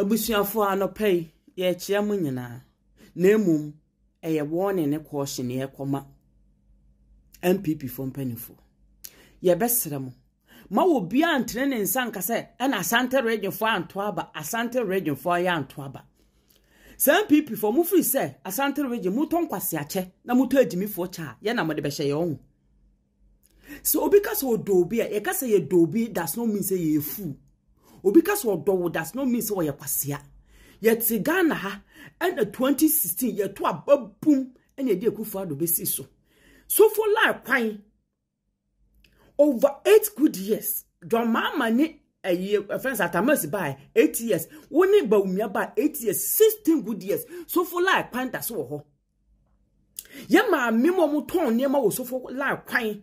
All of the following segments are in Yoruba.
abusuafoɔ a anɔpa yi yɛrekyia mu nyinaa na mmom ɛyɛ wɔne ne kɔɔhye ne yɛkɔma npp foɔ mpanimfoɔ yɛbɛsrɛ mo ma wɔ bia antene ne nsa nka ɛna asante regyenfoɔ anto aba asante regyenfoɔ ayɛ anto aba saa npp foɔ mofiri sɛ asante regyen motɔ nkwaseakyɛ na motɔ agyimifoɔ kyɛ a yɛna de bɛhyɛ yɛn ho sɛ obi ka sɛ ɔdɔ obi a yɛka sɛ yɛdɔ obi das no mean sɛ yɛyɛ fuu obi ka sɛ ɔdɔ wo das no mean sɛ ɔyɛ kwasea yɛte ghana ha ɛna 2016 yɛto aba bum ɛna yɛde akufo ado bɛsi so for laa kwan over eight good years dɔmaama ne ɛyi ɛfɛn sɛ atamasi baa eight years wɔne bawumia baa eight years sixteen good years sofo laa kwan da so wɔ hɔ yɛ maame mu a wɔn tɔn nneɛma wɔ sofo laa kwan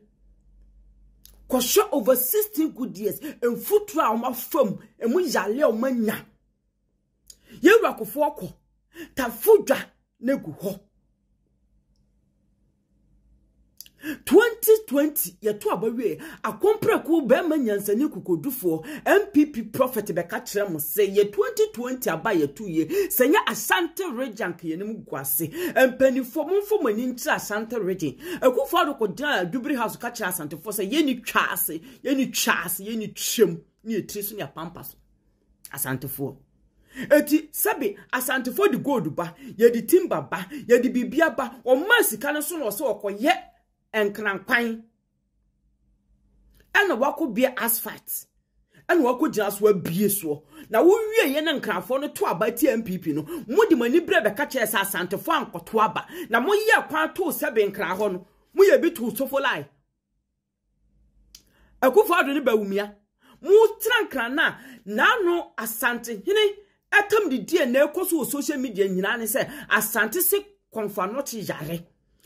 kɔhwɛ over sixteen good years mfutuo a wɔn afam ɛmu yale a wɔn anya yɛwura kofoɔ kɔ tafo dwa na egu hɔ two 2020 yɛto aba wie akomprɛko bɛrima nyansani kokodufoɔ npp prophet bɛka kyerɛ mo sɛ yɛ 2020 aba yɛto yie sɛ nyɛ asante regyan ka yɛnim gu ase mpanimfoɔ momfa mo ani nkyerɛ asante regyan akufo ado kɔgyina house ka kyerɛ asantefoɔ sɛ yɛni twa ase yɛni twa ase yɛni twam ne yɛtiri so ne yɛpampa so asantefoɔ eti sɛbi asantefoɔ de gold ba yɛde timba ba yɛde biribi aba ɔmaa sika no so na ɔsɛ ɔkɔyɛ nkrankan ɛna wakɔ bie asphalt ɛna wakɔ gyina so abie so na wowie yɛ ne nkranfoɔ no to aba ti npp no mo de mo ani berɛ bɛka kyerɛ sɛ asantefoɔ aba na moyɛ kwan too sɛbe nkran hɔ no moyɛ bi too sofo lai akufo ado ne bawumia motena nkran no a naano asantehene ɛtam de die na ɛkɔ so wɔ social media nyinaa ne sɛ asante se kɔmfa no te yare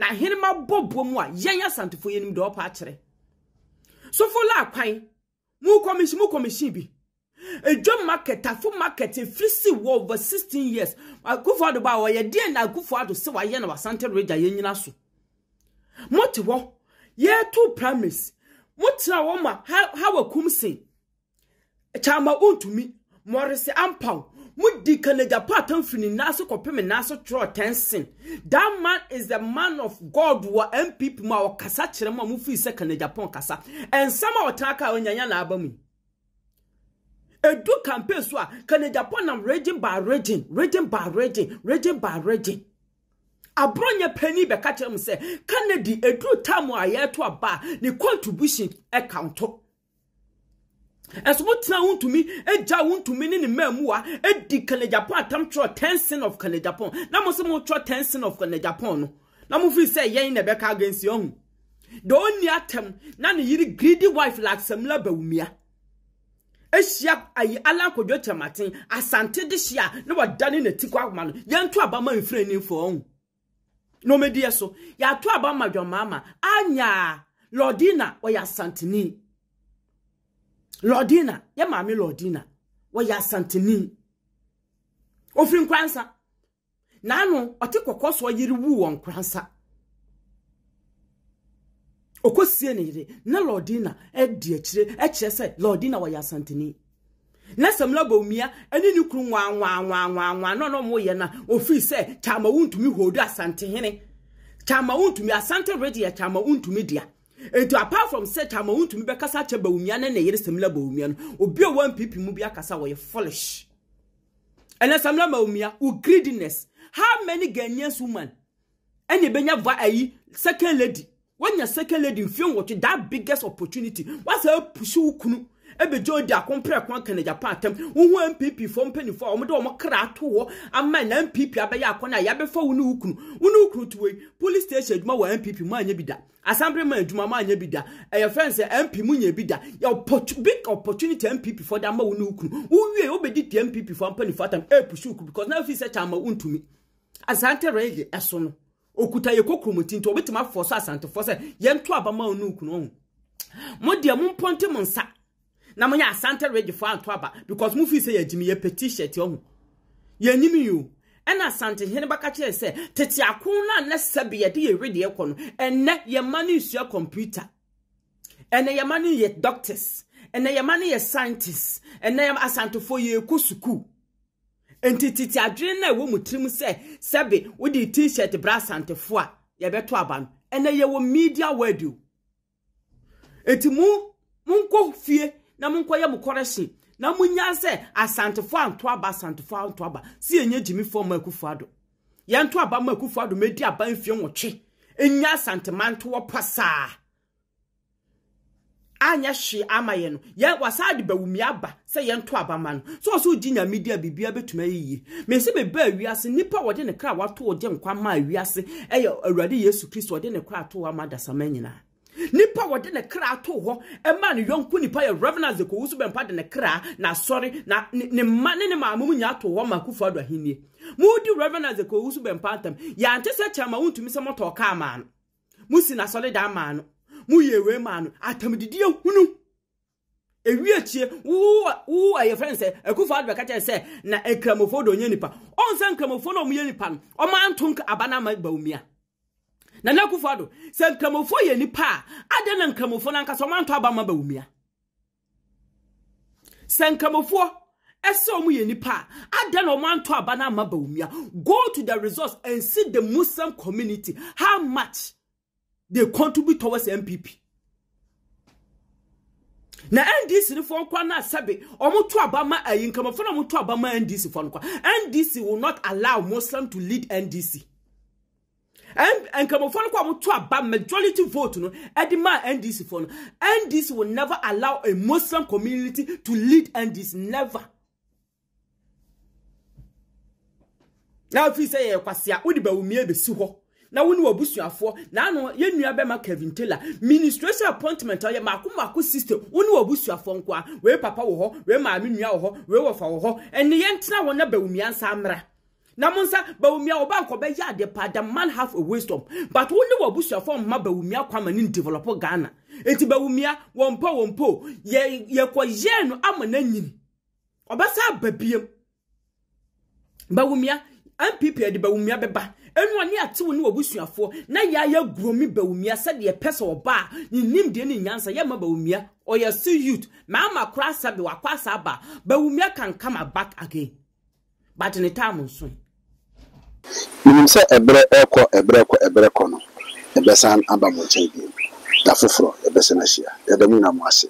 na hene ma bɔboɔ mu a yɛn asantefo yɛnim deɛ ɔpa akyerɛ so folo akwan mu kɔmihyin mu kɔmihyin bi edwa market afo market efiri si wɔ over sixteen years akufo ado ba wɔyɛ deɛ na akufo ado si wɔayɛ na wasante regya yɛn nyina so mote hɔ yɛto primaries motena hɔ ma ha ha wɔ kum sen kyama ontumi mɔrese ampaw mudi kanagyapo atamfiri ne nan so kɔpem nan so twerɛ tɛnsen that man is the man of god wɔ npp mu a ɔkasa kyerɛ mu a mofiri sɛ kanagyapo kasa ɛnsɛm a ɔtena ka a ɔnyanya naaba mu edu campaign so a kanagyapo nam region by region region by region region by region aborɔnyɛ panyin bɛka kyerɛ mu sɛ kennedy edu tam a yɛreto aba ne contribution account ɛso wotena wo ntumi agya wo ntumi ne ne mmaamuwa adi kanegyapɔn atam twerɛ ten sin of kanegyapɔn na mo sɛ motwerɛ ten sin of kanegyapɔn no na mofiri sɛ yɛn na ɛbɛka agansi ɔhu deɛ ɔnni atam na ne yere greedy wife laksamla bawumia ahyia ayi ala akɔdwa kyerɛmaten asante de hyia na wɔdane n'ati kɔ akoma no yɛnto abama mfiri anifoɔ ɔhu na ɔmɛdiɛ so yɛato abama dwamaama anya lɔdina ɔyɛ asanteni lordina yɛ maame lordina ya asanteni ofiri nkransa n'ano ɔte kɔkɔɔ so yiri wu wɔ nkransa okosie ne yiri na lordina ɛdi akyire ɛkyerɛ sɛ lordina ya asanteni na samla bawumia ɛne ne kuru nwanwanwanwanwa na ɔno ɔmo yɛ na ofiri sɛ kyama wuntumi hoodu asantehene kyama wuntumi asante redi yɛ kyama wuntumi dea nti apart from search ama wontumi bɛkasa kyɛ bawumia ne ne yere samla bawumia no obi a wɔ mpp mu bi akasa wɔyɛ foolish ɛnɛ samla bawumia wo greediness how many ghanaians woman ɛna ebɛnya va ayi second lady wɔnya second lady mfie nwɔtwe that biggest opportunity wasa apusi wo kunu ebegye odi akomprɛko aka na japan atam wohu npp fɔ mpanimfoɔ a wɔde wɔn kra ato hɔ ama na npp abɛyɛ akɔn a yɛabɛfa wo ne wo kunu wo ne wo kunu police station adwuma wɔ npp mu anyɛ bi da assemblyman adwuma mu anyɛ bi da ɛyɛ fɛn sɛ npp big opportunity MPP, fɔ de ama wo ne wo kunu wowie MPP deɛ npp fɔ mpanimfoɔ atam ɛɛpusu oku because na afi sɛ kyɛ ama wontumi asante rɛyɛ ɛso okuta yɛ kokurom ti nti obetuma afɔ so asantefoɔ sɛ yɛnto abama wo ne wo kunu ɔho mo deɛ mo nsa na mo nyɛ asante radio fo anto aba because mo fi sɛ yɛ gyimi yɛ peti shirt ɔho yɛ nim yi o asante hene baka kyerɛ sɛ tete ako no a na sɛbe yɛde yɛ wedeɛ kɔ no ɛnɛ yɛma no nsua computer ɛnɛ yɛma no yɛ doctors ɛnɛ yɛma no yɛ scientists ɛnɛ asantefoɔ yɛkɔ sukuu nti tete adwene na ɛwɔ mu tirim sɛ sɛbe wode t-shirt bra asantefoɔ a yɛbɛto aba no ɛnɛ yɛwɔ media word o nti mo monkɔ fie na monkɔyɛ mo correction na munya sɛ asantefo anto aba asantefo anto aba si enye gyimifoɔ ma akufo ado yɛnto aba ma akufo ado medi aba mfie nwɔtwe enya asantemantoɔ pasaa anyɛ hwee ama yɛ no yɛ wasaa de bawumi aba sɛ yɛnto aba ma no so ɔso gyi nyame di a biribia bɛtumi ayiye mesi mebaa wiase nnipa wɔde ne kra wato ɔgye nkwa maa wiase ɛyɛ awurade yesu kristo ɔde ne kra to ama dasama nyinaa nipa wɔde ne kra to hɔ ɛma ne yɔnko nipa yɛ revenant de kowusu bɛmpa de ne kra na asɔre na ne mma ne ne maame mu nyaa to hɔ ma kufu ado ahenni mudi revenant de kowusu bɛmpa ntam yante sɛ kyɛnma wuntumi sɛ mɔtɔ kaa maa no musi na asɔre da maa no mu yɛ ewe maa no atamdidi ehunu ewi ekyie wuwa wuwa yɛ fɛn sɛ ekufu adu bɛka kyerɛ sɛ na nkramofo do nye nipa ɔn nkramofo na ɔmo yɛ nipa no ɔmo anto abanama gbawumia na na akufo ado sɛ nkramofo yɛ nipa a adɛn na nkramofo no ankasa ɔmantɔ aba ma bawumia sɛ nkramofoɔ ɛsɛ ɔmo yɛ nipa a na ɔmantɔ aba no ama bawumia go to the resource and see the muslim community how much they contribute towards MPP. na ndc no fo nkwa na sɛbe ɔmo to aba ma ayi nkramofo na ɔmo to aba ma ndc fo no kwa ndc will not allow muslim to lead ndc nkramofoɔ no kɔ a wɔto aba majority vote no de maa ndc foɔ no ndc will never allow a muslim community to lead ndc never na afiri sɛ yɛyɛ eh, kwasea wode bawumia eh, bɛsi hɔ na wo ne w'abusuafoɔ naano yɛn nua bɛma kevin taylor ministration appointment ɔyɛ maako maako system wo ne w'abusuafoɔ nko a wei papa wɔ hɔ wei maame nua wɔ hɔ wei wɔfa wɔ hɔ ɛne yɛntena wɔ na bawumia nsa mmra na mo nsa bawumia ɔba nkɔbɛyɛ ade pa the man have a wisdom but wo ne wabusuafoɔ mma bawumia kwama ne ndevelop ghana enti bawumia wɔmpo wɔmpo yɛkɔyɛɛ no ama no anyini ɔbɛsa aba biem bawumia npp ɛde bawumia bɛba ɛnu ɔne atew ne wabusuafoɔ na yɛayɛ guromi bawumia sɛdeɛ ɛpɛ sɛ ɔbaa ne nim deɛ ne nyansa yɛma bawumia ɔyɛ still youth maama kora asabe wakɔ asa aba bawumia kan kama back again but ne time nso menim sɛ ɛberɛ ɛkɔ ɛberɛ kɔ ɛberɛ kɔ no ɛbɛsan aba mo nkyɛn bio da foforɔ yɛbɛsɛ no ahyia yɛda mu nyina mo ase